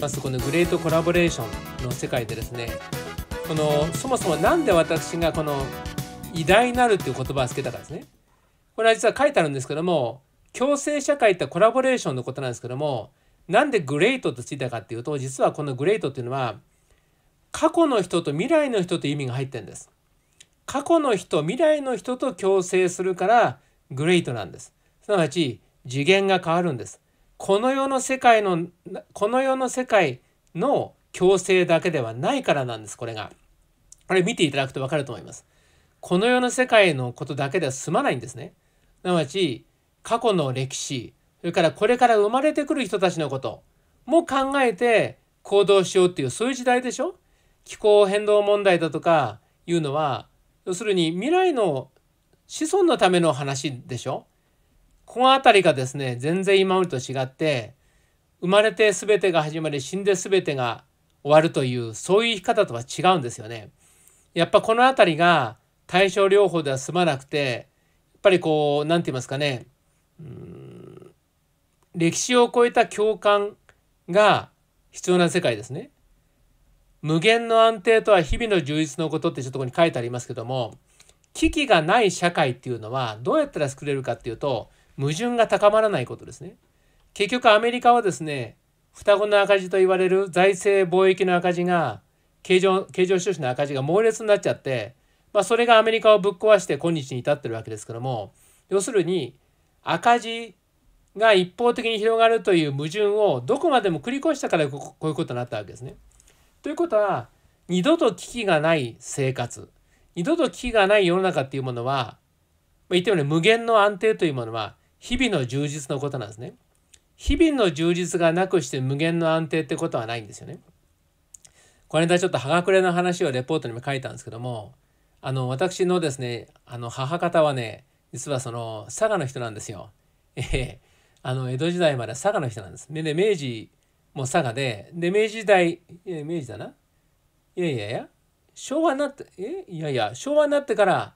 まずこのグレートコラボレーションの世界でですねこのそもそも何で私がこの偉大なるっていう言葉をつけたかですねこれは実は書いてあるんですけども共生社会ってコラボレーションのことなんですけどもなんでグレートとついたかっていうと実はこのグレートっていうのは過去の人と未来の人という意味が入ってるんです過去の人未来の人と共生するからグレートなんですすなわち次元が変わるんですこの世の世界のこの世の世界の共生だけではないからなんですこれがこれ見ていただくと分かると思いますこの世の世界のことだけでは済まないんですねすなわち過去の歴史それからこれから生まれてくる人たちのことも考えて行動しようっていうそういう時代でしょ気候変動問題だとかいうのは要するに未来の子孫のための話でしょこの辺りがですね、全然今までと違って、生まれて全てが始まり、死んで全てが終わるという、そういう生き方とは違うんですよね。やっぱこの辺りが対症療法では済まなくて、やっぱりこう、何て言いますかね、うん歴史を超えた共感が必要な世界ですね。無限の安定とは日々の充実のことってちょっとここに書いてありますけども、危機がない社会っていうのはどうやったら作れるかっていうと、矛盾が高まらないことですね。結局アメリカはですね、双子の赤字と言われる財政貿易の赤字が、経常経常収支の赤字が猛烈になっちゃって、まあ、それがアメリカをぶっ壊して今日に至ってるわけですけども、要するに赤字が一方的に広がるという矛盾をどこまでも繰り越したからこういうことになったわけですね。ということは二度と危機がない生活二度と危機がない世の中っていうものは言ってもね無限の安定というものは日々の充実のことなんですね。日々の充実がなくして無限の安定ってことはないんですよね。この間ちょっと葉隠れの話をレポートにも書いたんですけども、あの、私のですね、あの、母方はね、実はその、佐賀の人なんですよ。ええあの、江戸時代まで佐賀の人なんです。でね、明治も佐賀で、で、明治時代、え明治だな。いやいやいや、昭和になって、えいやいや、昭和になってから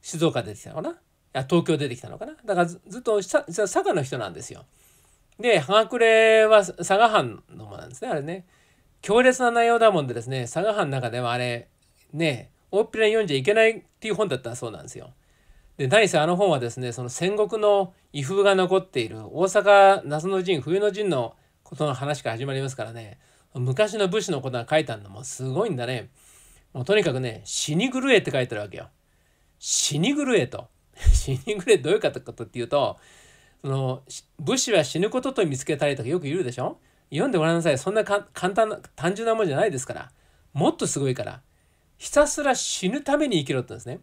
静岡出てきたのかな。あ東京出てきたのかなだからずっと佐賀の人なんですよ。でがくれは佐賀藩のもなんですねあれね。強烈な内容だもんでですね佐賀藩の中ではあれね大っぴらに読んじゃいけないっていう本だったそうなんですよ。で何せあの本はですねその戦国の威風が残っている大阪夏の陣冬の陣のことの話から始まりますからね昔の武士のことが書いたのもすごいんだね。もうとにかくね死に狂えって書いてるわけよ。死に狂えと。死に暮れどういうことかっていうと、その武士は死ぬことと見つけたりとかよく言うでしょ読んでごらんなさい。そんな簡単な、単純なもんじゃないですから。もっとすごいから。ひたすら死ぬために生きろってんですね。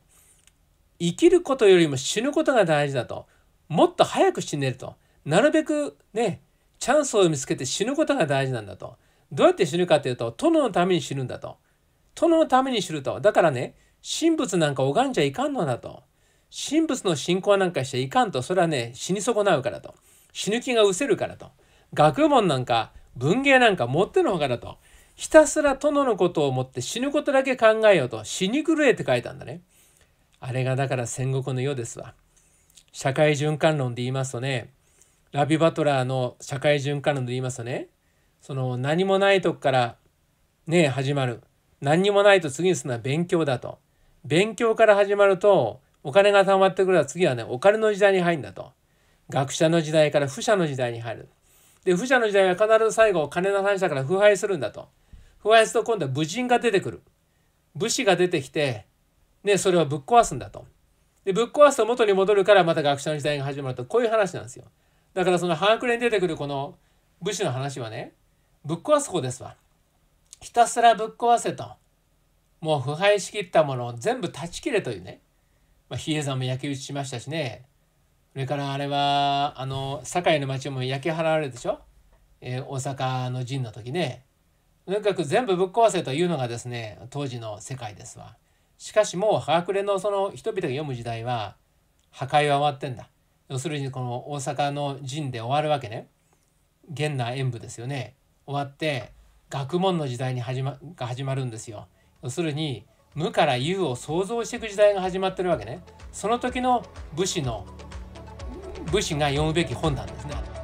生きることよりも死ぬことが大事だと。もっと早く死ねると。なるべくね、チャンスを見つけて死ぬことが大事なんだと。どうやって死ぬかっていうと、殿のために死ぬんだと。殿のために死ぬと。だからね、神仏なんか拝んじゃいかんのだと。神仏の信仰なんかしていかんと、それはね、死に損なうからと。死ぬ気が失せるからと。学問なんか、文芸なんか持ってのほかだと。ひたすら殿のことを思って死ぬことだけ考えようと、死に狂えって書いたんだね。あれがだから戦国の世ですわ。社会循環論で言いますとね、ラビ・バトラーの社会循環論で言いますとね、その何もないとこからね、始まる。何にもないと次にするのは勉強だと。勉強から始まると、お金が貯まってくるば次はね、お金の時代に入るんだと。学者の時代から富者の時代に入る。で、富者の時代は必ず最後、金の話だから腐敗するんだと。腐敗すると今度は武人が出てくる。武士が出てきて、ね、それをぶっ壊すんだと。で、ぶっ壊すと元に戻るからまた学者の時代が始まると、こういう話なんですよ。だからその半くれに出てくるこの武士の話はね、ぶっ壊す方ですわ。ひたすらぶっ壊せと。もう腐敗しきったものを全部断ち切れというね。まあ、比叡山も焼き打ちしましたしねそれからあれはあの堺の町も焼き払われるでしょ、えー、大阪の陣の時ねとにかく全部ぶっ壊せというのがですね当時の世界ですわしかしもう葉隠れのその人々が読む時代は破壊は終わってんだ要するにこの大阪の陣で終わるわけね現那演武ですよね終わって学問の時代に始まが始まるんですよ要するに無から有を創造していく時代が始まってるわけねその時の武士の武士が読むべき本なんですね。